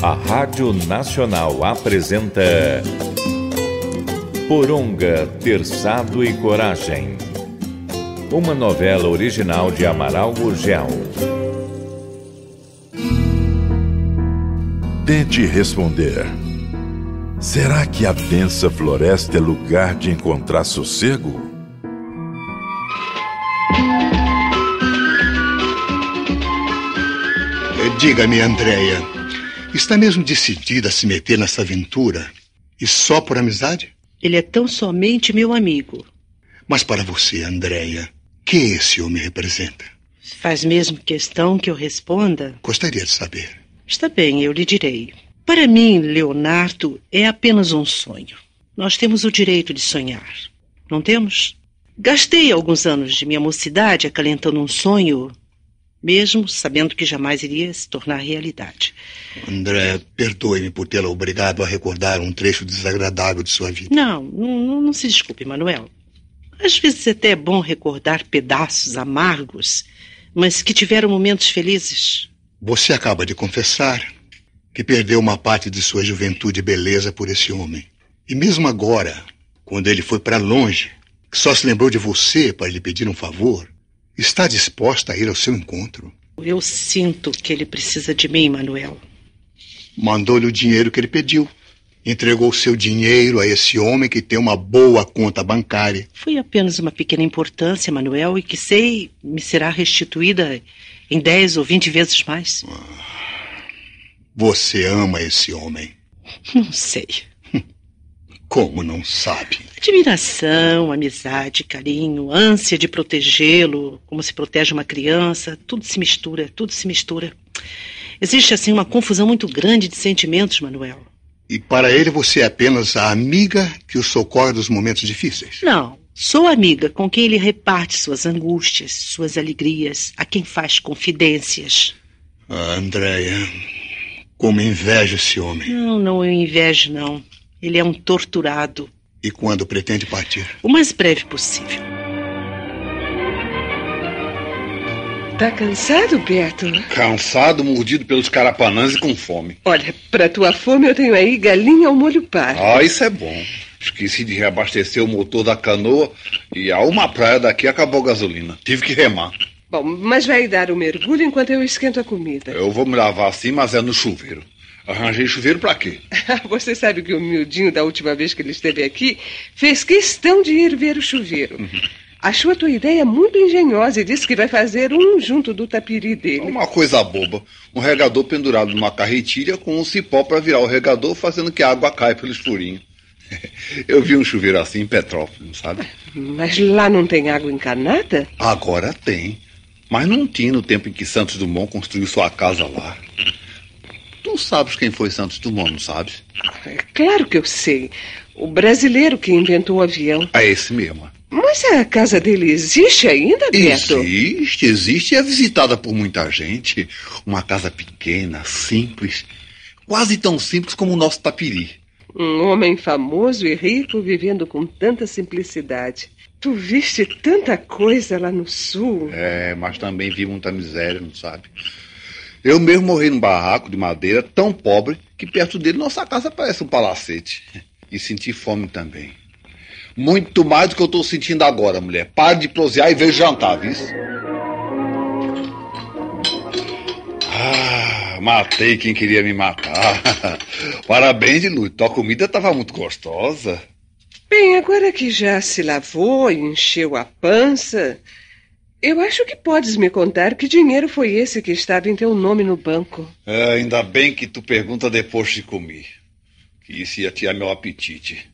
A Rádio Nacional apresenta Poronga, Terçado e Coragem. Uma novela original de Amaral Gurgel. Tente responder. Será que a densa floresta é lugar de encontrar sossego? Diga-me, Andréia. Está mesmo decidida a se meter nessa aventura? E só por amizade? Ele é tão somente meu amigo. Mas para você, Andréia, que esse homem representa? Faz mesmo questão que eu responda? Gostaria de saber. Está bem, eu lhe direi. Para mim, Leonardo é apenas um sonho. Nós temos o direito de sonhar, não temos? Gastei alguns anos de minha mocidade acalentando um sonho mesmo sabendo que jamais iria se tornar realidade. André, perdoe-me por tê-la obrigado a recordar um trecho desagradável de sua vida. Não, não, não se desculpe, Manuel. Às vezes até é bom recordar pedaços amargos, mas que tiveram momentos felizes. Você acaba de confessar que perdeu uma parte de sua juventude e beleza por esse homem. E mesmo agora, quando ele foi para longe, que só se lembrou de você para lhe pedir um favor, está disposta a ir ao seu encontro. Eu sinto que ele precisa de mim, Manuel. Mandou-lhe o dinheiro que ele pediu. Entregou seu dinheiro a esse homem que tem uma boa conta bancária. Foi apenas uma pequena importância, Manuel, e que sei me será restituída em 10 ou 20 vezes mais. Ah, você ama esse homem? Não sei. Como não sabe? Admiração, amizade, carinho, ânsia de protegê-lo, como se protege uma criança, tudo se mistura, tudo se mistura. Existe assim uma confusão muito grande de sentimentos, Manuel. E para ele você é apenas a amiga que o socorre dos momentos difíceis? Não, Sou amiga com quem ele reparte suas angústias, suas alegrias, a quem faz confidências. Ah, Andréia, como inveja esse homem. Não, não eu invejo, não. Ele é um torturado. E quando pretende partir? O mais breve possível. Tá cansado, Beto? Cansado, mordido pelos carapanãs e com fome. Olha, pra tua fome eu tenho aí galinha ao molho pardo. Ah, isso é bom. Esqueci de reabastecer o motor da canoa e a uma praia daqui acabou a gasolina. Tive que remar. Bom, mas vai dar o um mergulho enquanto eu esquento a comida. Eu vou me lavar assim, mas é no chuveiro. Arranjei chuveiro para quê? Você sabe que o miudinho, da última vez que ele esteve aqui, fez questão de ir ver o chuveiro. Uhum. Achou a tua ideia muito engenhosa e disse que vai fazer um junto do tapiri dele. Uma coisa boba. Um regador pendurado numa carretilha com um cipó para virar o regador, fazendo que a água caia pelos furinhos. Eu vi um chuveiro assim em Petrópolis, sabe? Mas lá não tem água encanada? Agora tem. Mas não tinha no tempo em que Santos Dumont construiu sua casa lá. Tu sabes quem foi Santos Dumont, não sabes? É claro que eu sei. O brasileiro que inventou o avião. É esse mesmo. Mas a casa dele existe ainda, Beto? Existe, existe. É visitada por muita gente. Uma casa pequena, simples. Quase tão simples como o nosso tapiri. Um homem famoso e rico vivendo com tanta simplicidade. Tu viste tanta coisa lá no sul. É, mas também vi muita miséria, não sabe? Eu mesmo morri num barraco de madeira tão pobre que perto dele nossa casa parece um palacete. E senti fome também. Muito mais do que eu estou sentindo agora, mulher. Pare de prosear e veja jantar, viu? Ah, matei quem queria me matar. Parabéns, Lúcio. Tua comida estava muito gostosa. Bem, agora que já se lavou e encheu a pança, eu acho que podes me contar que dinheiro foi esse que estava em teu nome no banco. É, ainda bem que tu pergunta depois de comer. Que isso ia tirar meu apetite.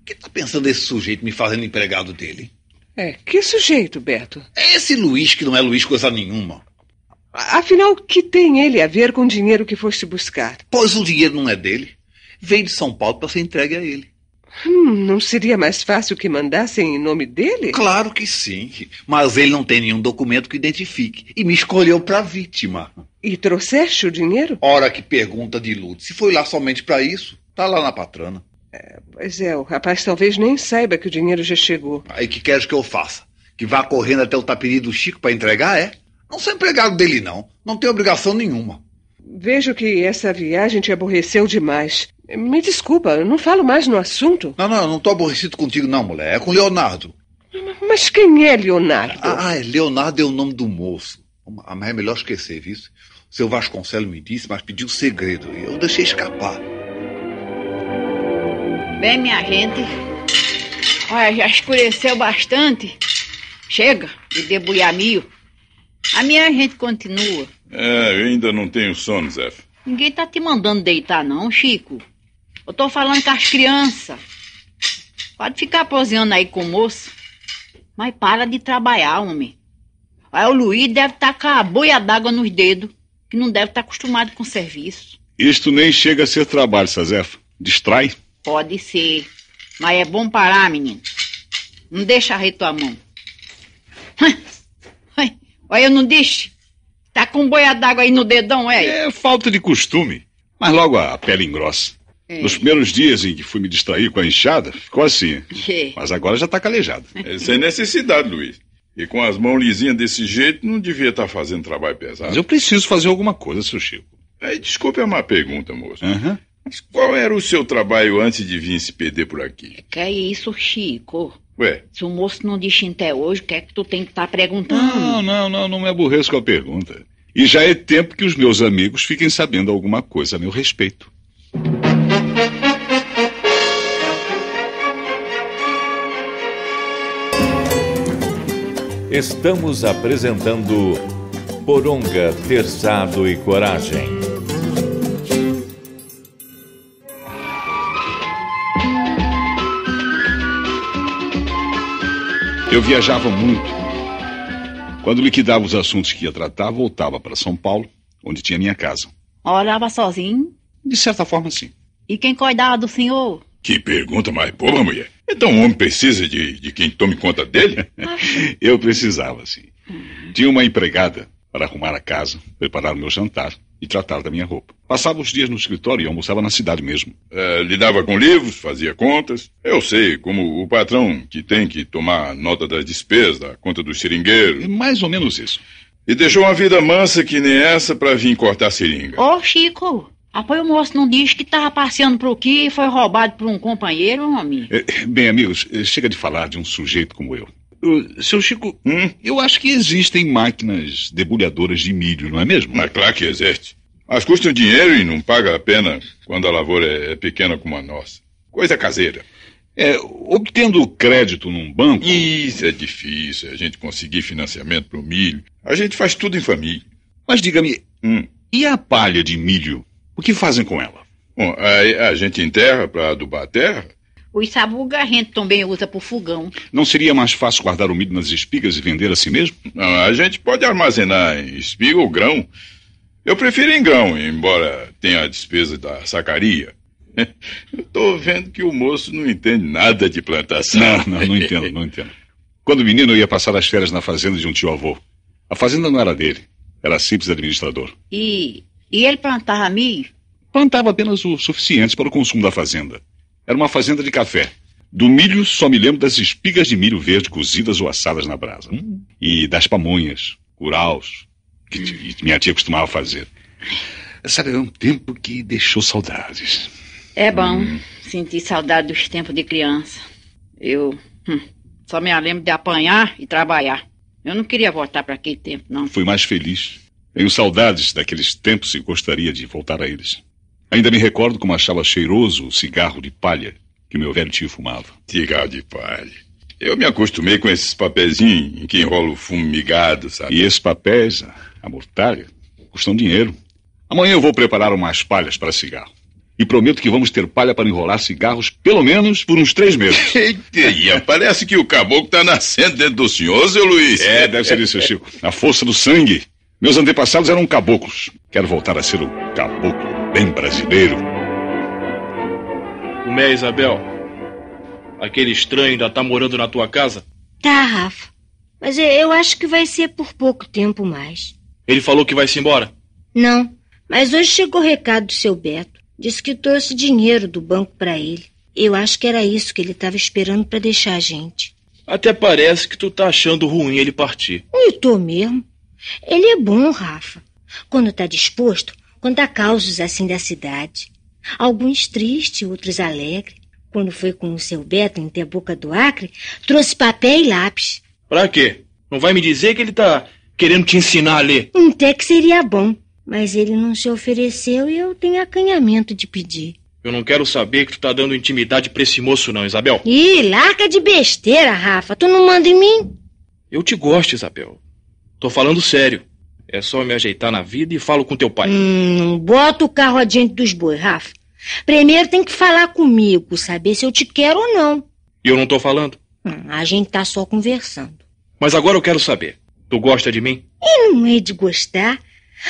O que tá pensando esse sujeito me fazendo empregado dele? É, que sujeito, Beto? É esse Luiz que não é Luiz coisa nenhuma. Afinal, que tem ele a ver com o dinheiro que foste buscar? Pois o dinheiro não é dele. Veio de São Paulo para ser entregue a ele. Hum, não seria mais fácil que mandassem em nome dele? Claro que sim. Mas ele não tem nenhum documento que identifique. E me escolheu para vítima. E trouxeste o dinheiro? Ora que pergunta de Lutz. Se foi lá somente para isso, tá lá na patrana. É, pois é, o rapaz talvez nem saiba que o dinheiro já chegou. Aí que queres que eu faça? Que vá correndo até o tapiri do Chico para entregar, é? Não sou empregado dele, não. Não tenho obrigação nenhuma. Vejo que essa viagem te aborreceu demais. Me desculpa, eu não falo mais no assunto. Não, não, eu não tô aborrecido contigo, não, mulher. É com Leonardo. Mas quem é Leonardo? Ah, ah é Leonardo é o nome do moço. Mas é melhor esquecer, viu? O seu Vasconcelos me disse, mas pediu segredo. E eu deixei escapar. Bem, minha gente. Olha, já escureceu bastante. Chega de debulhar mil. A minha gente continua. É, eu ainda não tenho sono, Zé. Ninguém tá te mandando deitar, não, Chico. Eu tô falando com as crianças. Pode ficar poseando aí com o moço. Mas para de trabalhar, homem. Aí o Luiz deve estar tá com a boia d'água nos dedos, que não deve estar tá acostumado com o serviço. Isto nem chega a ser trabalho, Sazefa. Distrai? Pode ser. Mas é bom parar, menino. Não deixa arrer tua mão. Olha, eu não disse? Tá com boia d'água aí no dedão, é? É falta de costume. Mas logo a pele engrossa. É. Nos primeiros dias em que fui me distrair com a enxada, ficou assim. É. Mas agora já está calejado. É sem necessidade, Luiz. E com as mãos lisinhas desse jeito, não devia estar tá fazendo trabalho pesado. Mas eu preciso fazer alguma coisa, seu Chico. É, desculpe a má pergunta, moço. Uhum. Mas qual era o seu trabalho antes de vir se perder por aqui? Que é isso, Chico? Ué? Se o moço não disse até hoje, o que é que tu tem que estar tá perguntando? Não, não, não, não me aborreço com a pergunta. E já é tempo que os meus amigos fiquem sabendo alguma coisa a meu respeito. Estamos apresentando Poronga, Terçado e Coragem. Eu viajava muito. Quando liquidava os assuntos que ia tratar, voltava para São Paulo, onde tinha minha casa. Olhava sozinho? De certa forma, sim. E quem cuidava do senhor? Que pergunta mais boa, mulher. Então o homem precisa de, de quem tome conta dele? eu precisava, sim. Hum. Tinha uma empregada para arrumar a casa, preparar o meu jantar e tratar da minha roupa. Passava os dias no escritório e almoçava na cidade mesmo. É, lidava com livros, fazia contas. Eu sei, como o patrão que tem que tomar nota das despesas, da conta dos seringueiros. É mais ou menos isso. E deixou uma vida mansa que nem essa para vir cortar seringa. Ô, oh, Chico, Apoio o moço não diz que estava passeando por aqui e foi roubado por um companheiro, homem. É, bem, amigos, eh, chega de falar de um sujeito como eu. seu Chico, hum, eu acho que existem máquinas debulhadoras de milho, não é mesmo? Mas claro que existe. Mas custa dinheiro e não paga a pena quando a lavoura é, é pequena como a nossa. Coisa caseira. É, obtendo crédito num banco. Isso é difícil, a gente conseguir financiamento para o milho. A gente faz tudo em família. Mas diga-me, hum, e a palha de milho o que fazem com ela? Bom, a, a gente enterra para adubar a terra. O a gente, também usa para fogão. Não seria mais fácil guardar o milho nas espigas e vender a si mesmo? Não, a gente pode armazenar em espiga ou grão. Eu prefiro em grão, embora tenha a despesa da sacaria. Estou vendo que o moço não entende nada de plantação. Não, não, não entendo, não entendo. Quando o menino ia passar as férias na fazenda de um tio-avô, a fazenda não era dele, era simples administrador. E e ele plantava milho? Plantava apenas o suficiente para o consumo da fazenda. Era uma fazenda de café. Do milho, só me lembro das espigas de milho verde cozidas ou assadas na brasa. Hum. E das pamonhas, curaus, que, hum. minha tia costumava fazer. Sabe, é um tempo que deixou saudades. É bom hum. sentir saudade dos tempos de criança. Eu hum, só me lembro de apanhar e trabalhar. Eu não queria voltar para aquele tempo, não. Foi mais feliz. Tenho saudades daqueles tempos e gostaria de voltar a eles. Ainda me recordo como achava cheiroso o cigarro de palha que meu velho tio fumava. Cigarro de palha. Eu me acostumei com esses papeizinhos em que enrola o fumo migado, sabe? E esses papéis, a mortalha, custam dinheiro. Amanhã eu vou preparar umas palhas para cigarro. E prometo que vamos ter palha para enrolar cigarros, pelo menos por uns três meses. Eita, parece que o caboclo está nascendo dentro do senhor, seu Luiz. É, deve ser isso, Chico. A força do sangue. Meus antepassados eram caboclos. Quero voltar a ser o caboclo bem brasileiro. O é, Isabel? Aquele estranho ainda tá morando na tua casa? Tá, Rafa. Mas eu acho que vai ser por pouco tempo mais. Ele falou que vai se embora? Não, mas hoje chegou o recado do seu Beto. Disse que trouxe dinheiro do banco para ele. Eu acho que era isso que ele estava esperando para deixar a gente. Até parece que tu tá achando ruim ele partir. Eu tô mesmo. Ele é bom, Rafa. Quando está disposto, conta causos assim da cidade. Alguns tristes, outros alegres. Quando foi com o seu Beto em Teboca do Acre, trouxe papel e lápis. Pra quê? Não vai me dizer que ele tá querendo te ensinar a ler? Um que seria bom, mas ele não se ofereceu e eu tenho acanhamento de pedir. Eu não quero saber que tu tá dando intimidade pra esse moço não, Isabel. Ih, larga de besteira, Rafa. Tu não manda em mim? Eu te gosto, Isabel. Tô falando sério. É só me ajeitar na vida e falo com teu pai. Hum, bota o carro adiante dos bois, Rafa. Primeiro tem que falar comigo, saber se eu te quero ou não. E eu não tô falando? Hum, a gente tá só conversando. Mas agora eu quero saber. Tu gosta de mim? E não é de gostar.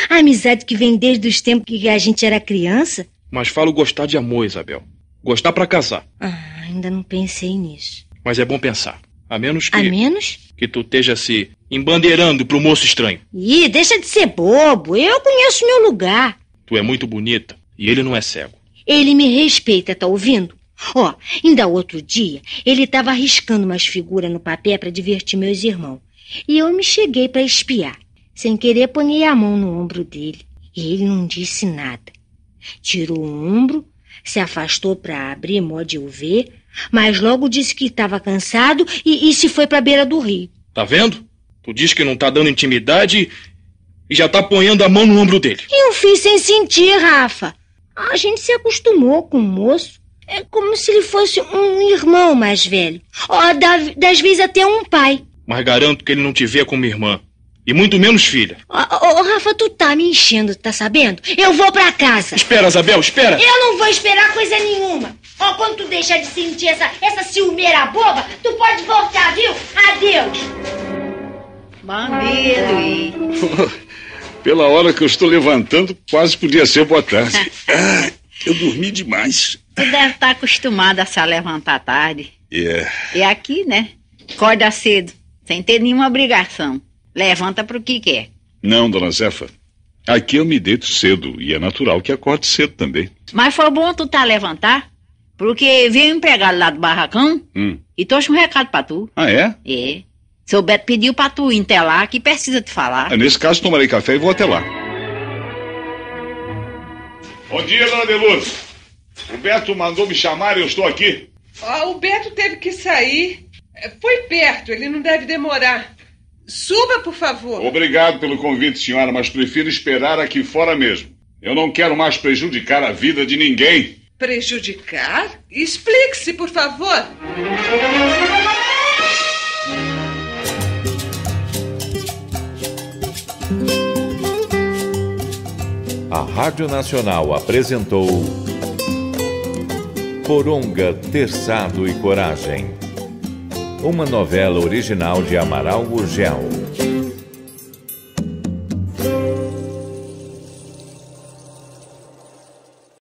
A amizade que vem desde os tempos que a gente era criança. Mas falo gostar de amor, Isabel. Gostar para casar. Ah, ainda não pensei nisso. Mas é bom pensar. A menos que. A menos? Que tu esteja se embandeirando pro moço estranho. Ih, deixa de ser bobo. Eu conheço meu lugar. Tu é muito bonita e ele não é cego. Ele me respeita, tá ouvindo? Ó, oh, ainda outro dia, ele tava riscando umas figuras no papel para divertir meus irmãos. E eu me cheguei para espiar. Sem querer, ponhei a mão no ombro dele. E ele não disse nada. Tirou o ombro, se afastou para abrir mó de eu ver, mas logo disse que estava cansado e, e se foi para beira do rio. Tá vendo? Tu diz que não tá dando intimidade e já tá apoiando a mão no ombro dele. Eu fiz sem sentir, Rafa. A gente se acostumou com o moço. É como se ele fosse um irmão mais velho. Ó, das vezes até um pai. Mas garanto que ele não te vê como irmã. E muito menos filha. Ô, oh, oh, Rafa, tu tá me enchendo, tá sabendo? Eu vou pra casa. Espera, Isabel, espera. Eu não vou esperar coisa nenhuma. Ó, oh, quando tu deixar de sentir essa, essa ciumeira boba, tu pode voltar, viu? Adeus. Mamilo. Pela hora que eu estou levantando, quase podia ser boa tarde. Ah, eu dormi demais. Tu deve estar tá acostumada a se levantar tarde. É. Yeah. É e aqui, né? Acorda cedo, sem ter nenhuma obrigação. Levanta para o que quer. Não, dona Zefa. Aqui eu me deito cedo e é natural que acorde cedo também. Mas foi bom tu tá levantar, porque veio um empregado lá do barracão hum. e trouxe um recado para tu. Ah, é? É. Seu Beto pediu pra tu ir até lá, que precisa te falar. É, nesse caso, tomarei café e vou até lá. Bom dia, dona Deluz. O Beto mandou me chamar e eu estou aqui. Ah, o Beto teve que sair. É, foi perto, ele não deve demorar. Suba, por favor. Obrigado pelo convite, senhora, mas prefiro esperar aqui fora mesmo. Eu não quero mais prejudicar a vida de ninguém. Prejudicar? Explique-se, por favor. Rádio Nacional apresentou Poronga, Terçado e Coragem. Uma novela original de Amaral Gurgel.